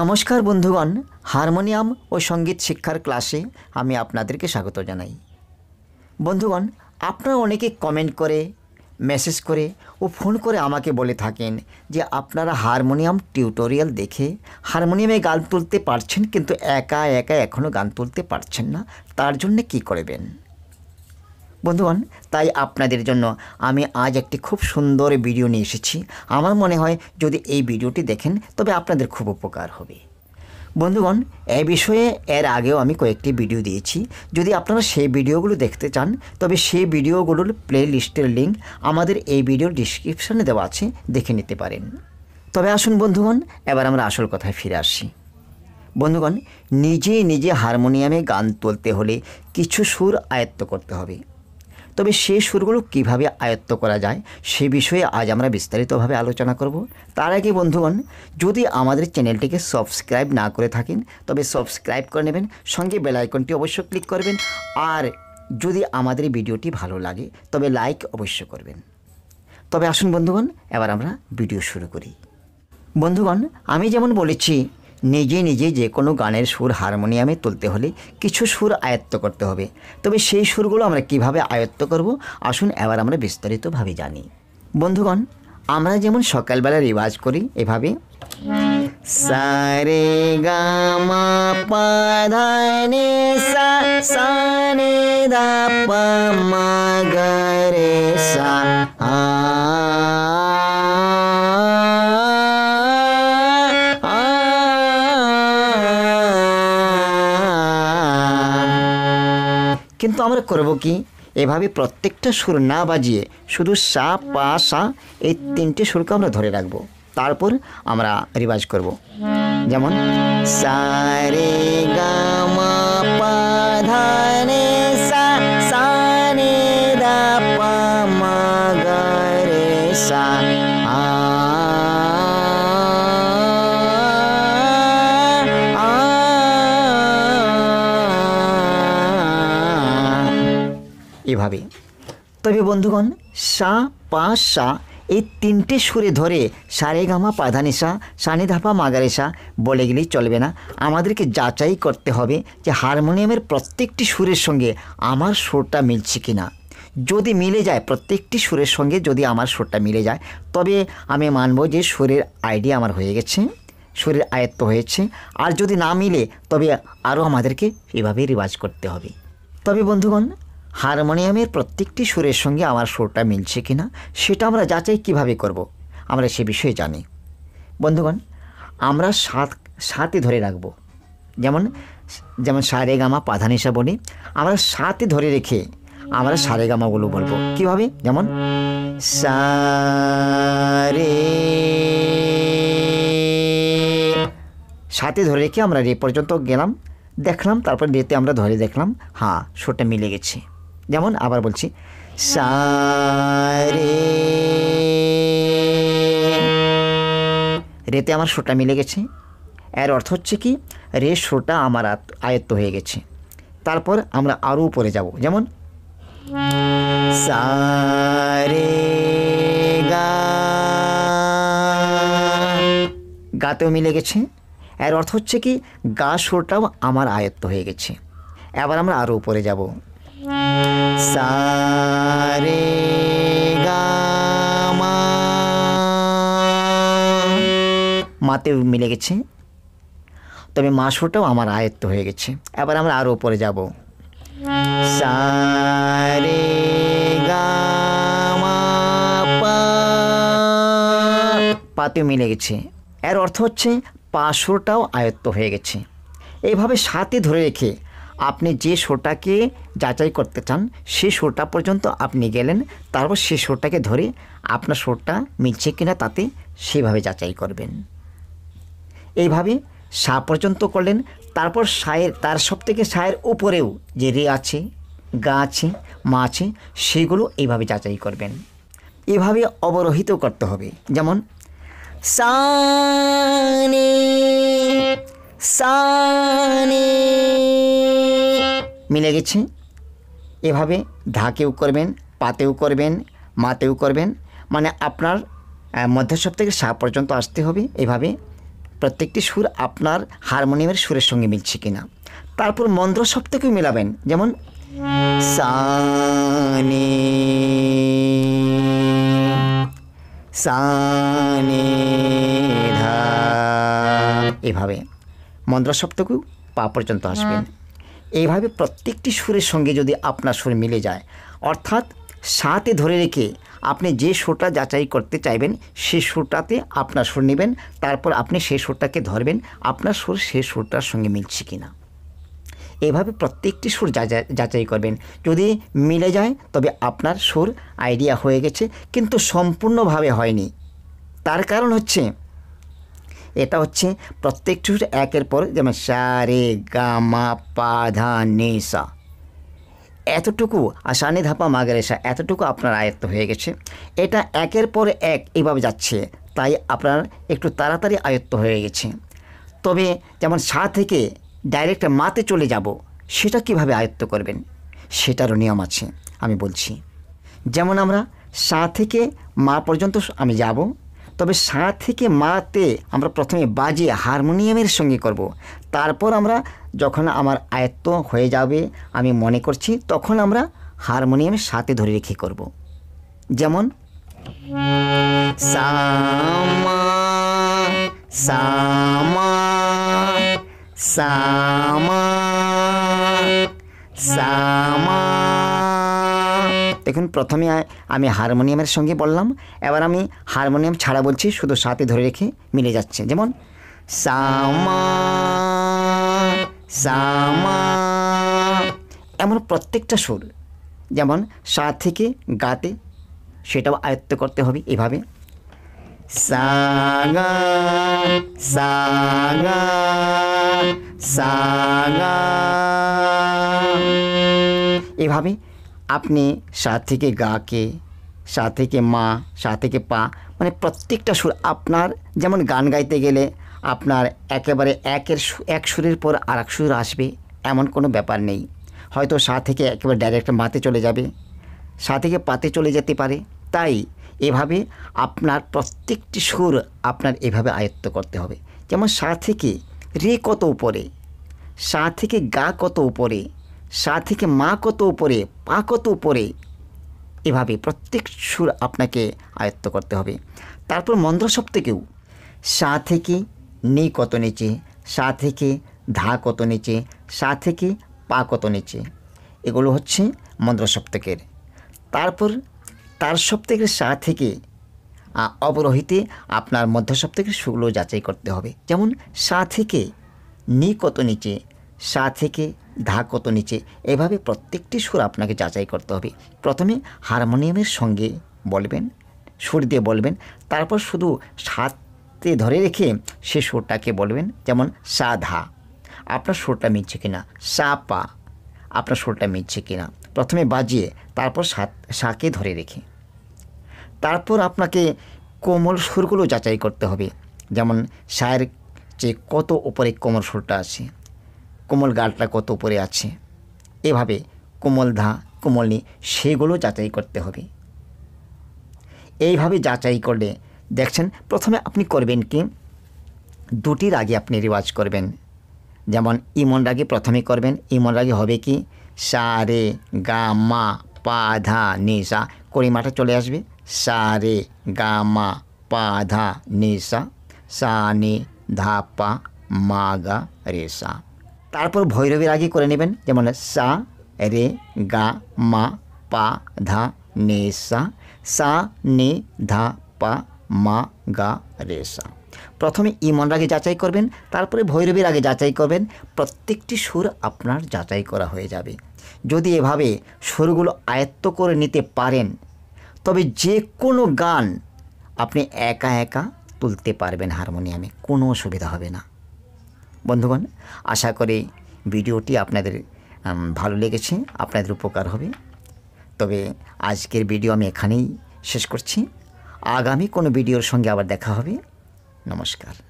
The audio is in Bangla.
নমস্কার বন্ধুগণ হারমোনিয়াম ও সঙ্গীত শিক্ষার ক্লাসে আমি আপনাদেরকে স্বাগত জানাই বন্ধুগণ আপনারা অনেকে কমেন্ট করে মেসেজ করে ও ফোন করে আমাকে বলে থাকেন যে আপনারা হারমোনিয়াম টিউটোরিয়াল দেখে হারমোনিয়ামে গান তুলতে পারছেন কিন্তু একা একা এখনও গান তুলতে পারছেন না তার জন্য কি করবেন বন্ধুগণ তাই আপনাদের জন্য আমি আজ একটি খুব সুন্দর ভিডিও নিয়ে এসেছি আমার মনে হয় যদি এই ভিডিওটি দেখেন তবে আপনাদের খুব উপকার হবে বন্ধুগণ এ বিষয়ে এর আগেও আমি কয়েকটি ভিডিও দিয়েছি যদি আপনারা সেই ভিডিওগুলো দেখতে চান তবে সেই ভিডিওগুলোর প্লে লিস্টের লিঙ্ক আমাদের এই ভিডিওর ডিসক্রিপশানে দেওয়া আছে দেখে নিতে পারেন তবে আসুন বন্ধুগণ এবার আমরা আসল কথায় ফিরে আসি বন্ধুগণ নিজে নিজে হারমোনিয়ামে গান তুলতে হলে কিছু সুর আয়ত্ত করতে হবে তবে সেই সুরগুলো কিভাবে আয়ত্ত করা যায় সে বিষয়ে আজ আমরা বিস্তারিতভাবে আলোচনা করব তার আগে বন্ধুগণ যদি আমাদের চ্যানেলটিকে সাবস্ক্রাইব না করে থাকেন তবে সাবস্ক্রাইব করে নেবেন সঙ্গে বেলাইকনটি অবশ্যই ক্লিক করবেন আর যদি আমাদের ভিডিওটি ভালো লাগে তবে লাইক অবশ্য করবেন তবে আসুন বন্ধুগণ এবার আমরা ভিডিও শুরু করি বন্ধুগণ আমি যেমন বলেছি নিজে নিজে যে কোনো গানের সুর হারমোনিয়ামে তুলতে হলে কিছু সুর আয়ত্ত করতে হবে তবে সেই সুরগুলো আমরা কিভাবে আয়ত্ত করব আসুন এবার আমরা বিস্তারিতভাবে জানি বন্ধুগণ আমরা যেমন সকালবেলা রিওয়াজ করি এভাবে সারে গা মা পা ধা নে সা সা মা গা রে সা কিন্তু আমরা করব কি এভাবে প্রত্যেকটা সুর না বাজিয়ে শুধু সা পা সা এই তিনটে সুরকে আমরা ধরে রাখব তারপর আমরা রিভাজ করব যেমন সারে মা পা ধা তবে বন্ধুগণ সা পা সা এই তিনটে সুরে ধরে সারে গামা পাধানিসা সানে ধাপা মাগারেসা বলে গেলেই চলবে না আমাদেরকে যাচাই করতে হবে যে হারমোনিয়ামের প্রত্যেকটি সুরের সঙ্গে আমার সুরটা মিলছে কি না যদি মিলে যায় প্রত্যেকটি সুরের সঙ্গে যদি আমার সুরটা মিলে যায় তবে আমি মানব যে সুরের আইডিয়া আমার হয়ে গেছে সুরের আয়ত্ত হয়েছে আর যদি না মিলে তবে আরও আমাদেরকে এভাবেই রিওয়াজ করতে হবে তবে বন্ধুগণ হারমোনিয়ামের প্রত্যেকটি সুরের সঙ্গে আমার সুরটা মিলছে কি না সেটা আমরা যাচাই কিভাবে করব। আমরা সে বিষয়ে জানি বন্ধুগণ আমরা সাত সাতে ধরে রাখব যেমন যেমন সারে গামা পাধানিসা বলি আমরা সাতে ধরে রেখে আমরা সারে গামাগুলো বলবো কীভাবে যেমন সারে সাথে ধরে রেখে আমরা রে পর্যন্ত গেলাম দেখলাম তারপর রেতে আমরা ধরে দেখলাম হ্যাঁ সোটা মিলে গেছে যেমন আবার বলছি হ্যাঁ। সারে রেতে আমার সোটা মিলে গেছে এর অর্থ হচ্ছে কি রে সোটা আমার আয়ত্ত হয়ে গেছে তারপর আমরা আরও উপরে যাব যেমন সারে গা গাতেও মিলে গেছে এর অর্থ হচ্ছে কি গা সোটাও আমার আয়ত্ত হয়ে গেছে এবার আমরা আরও উপরে যাব মাতে মিলে গেছে তবে মা মাসোটাও আমার আয়ত্ত হয়ে গেছে এবার আমরা আরও উপরে যাব সারে পাতে মিলে গেছে এর অর্থ হচ্ছে পাঁচশোটাও আয়ত্ত হয়ে গেছে এইভাবে সাথে ধরে রেখে আপনি যে শোটাকে যাচাই করতে চান সেই শোটা পর্যন্ত আপনি গেলেন তারপর সে শোটাকে ধরে আপনার শোটা মিলছে কিনা তাতে সেভাবে যাচাই করবেন এইভাবে সা পর্যন্ত করলেন তারপর সায়ের তার সব থেকে সায়ের উপরেও যে রে আছে গা আছে মা আছে সেগুলো এইভাবে যাচাই করবেন এভাবে অবরোহিত করতে হবে যেমন সানে সানি মিলে গেছে এভাবে ধাকেও করবেন পাতেও করবেন মাতেও করবেন মানে আপনার মধ্য থেকে সা পর্যন্ত আসতে হবে এভাবে প্রত্যেকটি সুর আপনার হারমোনিয়ামের সুরের সঙ্গে মিলছে কিনা তারপর মন্দ্র সপ্তাহকেও মেলাবেন যেমন সানি সানি ধা এভাবে মন্দ্র শব্দকেও পা পর্যন্ত আসবেন হ্যাঁ। এইভাবে প্রত্যেকটি সুরের সঙ্গে যদি আপনার সুর মিলে যায় অর্থাৎ সাথে ধরে রেখে আপনি যে সুরটা যাচাই করতে চাইবেন সেই সুরটাতে আপনার সুর নেবেন তারপর আপনি সেই সুরটাকে ধরবেন আপনার সুর সেই সুরটার সঙ্গে মিলছে কি না এভাবে প্রত্যেকটি সুর যাচাই করবেন যদি মিলে যায় তবে আপনার সুর আইডিয়া হয়ে গেছে কিন্তু সম্পূর্ণভাবে হয়নি তার কারণ হচ্ছে এটা হচ্ছে প্রত্যেকটি সুর একের পর যেমন সারে গামা পা ধা নে সা এতটুকু আসানি ধাপা মাগরেসা এতটুকু আপনার আয়ত্ত হয়ে গেছে এটা একের পর এক এইভাবে যাচ্ছে তাই আপনার একটু তাড়াতাড়ি আয়ত্ত হয়ে গেছে তবে যেমন সা থেকে ডাইরেক্ট মাতে চলে যাব সেটা কিভাবে আয়ত্ত করবেন সেটারও নিয়ম আছে আমি বলছি যেমন আমরা সা থেকে মা পর্যন্ত আমি যাব তবে সা থেকে মাতে আমরা প্রথমে বাজে হারমোনিয়ামের সঙ্গে করব। তারপর আমরা যখন আমার আয়ত্ত হয়ে যাবে আমি মনে করছি তখন আমরা হারমোনিয়ামের সাথে ধরে রেখে করব। যেমন সামা সামা সামা দেখুন প্রথমে আমি হারমোনিয়ামের সঙ্গে বললাম এবার আমি হারমোনিয়াম ছাড়া বলছি শুধু সাথে ধরে রেখে মিলে যাচ্ছে যেমন এমন প্রত্যেকটা সুর যেমন সা থেকে গাতে সেটাও আয়ত্ত করতে হবে এভাবে এভাবে আপনি সা থেকে কে সা থেকে মা সা থেকে পা মানে প্রত্যেকটা সুর আপনার যেমন গান গাইতে গেলে আপনার একেবারে একের এক সুরের পর আর এক সুর আসবে এমন কোনো ব্যাপার নেই হয়তো সা থেকে একেবারে ডাইরেক্ট মাতে চলে যাবে সা থেকে পাতে চলে যেতে পারে তাই এভাবে আপনার প্রত্যেকটি সুর আপনার এভাবে আয়ত্ত করতে হবে যেমন সা থেকে রে কত উপরে সা থেকে গা কত উপরে সা থেকে মা কত উপরে পা কত উপরে এভাবে প্রত্যেক সুর আপনাকে আয়ত্ত করতে হবে তারপর মন্দ্র সপ্তকেও সা থেকে নি কত নিচে সা থেকে ধা কত নিচে সা থেকে পা কত নিচে এগুলো হচ্ছে মন্দ্র সপ্তকের তারপর তার সপ্তকের সা থেকে অবরোহিতে আপনার মধ্য সপ্তকের সুরগুলো যাচাই করতে হবে যেমন সা থেকে নি কত নিচে সা থেকে ধা কত নিচে এভাবে প্রত্যেকটি সুর আপনাকে যাচাই করতে হবে প্রথমে হারমোনিয়ামের সঙ্গে বলবেন সুর দিয়ে বলবেন তারপর শুধু সাতে ধরে রেখে সে সুরটাকে বলবেন যেমন সা ধা আপনার সুরটা মিলছে কিনা সা পা আপনার সুরটা মিলছে কিনা প্রথমে বাজিয়ে তারপর সাত সাকে ধরে রেখে তারপর আপনাকে কোমল সুরগুলো যাচাই করতে হবে যেমন সায়ের যে কত উপরে কোমল সুরটা আছে কোমল গালটা কত উপরে আছে এভাবে কোমল ধা কোমলনি সেগুলো যাচাই করতে হবে এইভাবে যাচাই করলে দেখছেন প্রথমে আপনি করবেন কি দুটি রাগে আপনি রেওয়াজ করবেন যেমন ইমন রাগে প্রথমে করবেন ইমন রাগে হবে কি সা রে গা মা পা ধা নিশা করিমাটা চলে আসবে সা রে গা মা পা ধা নিশা সা নি ধা পা মা গা রেসা তারপর ভৈরবী আগে করে নেবেন যেমন সা রে গা মা পা ধা নে সা সা নে ধা পা মা গা রে সা প্রথমে ইমন রাগে যাচাই করবেন তারপরে ভৈরবীর আগে যাচাই করবেন প্রত্যেকটি সুর আপনার যাচাই করা হয়ে যাবে যদি এভাবে সুরগুলো আয়ত্ত করে নিতে পারেন তবে যে কোনো গান আপনি একা একা তুলতে পারবেন হারমোনিয়ামে কোনো অসুবিধা হবে না বন্ধুগণ আশা করি ভিডিওটি আপনাদের ভালো লেগেছে আপনাদের উপকার হবে তবে আজকের ভিডিও আমি এখানেই শেষ করছি আগামী কোনো ভিডিওর সঙ্গে আবার দেখা হবে নমস্কার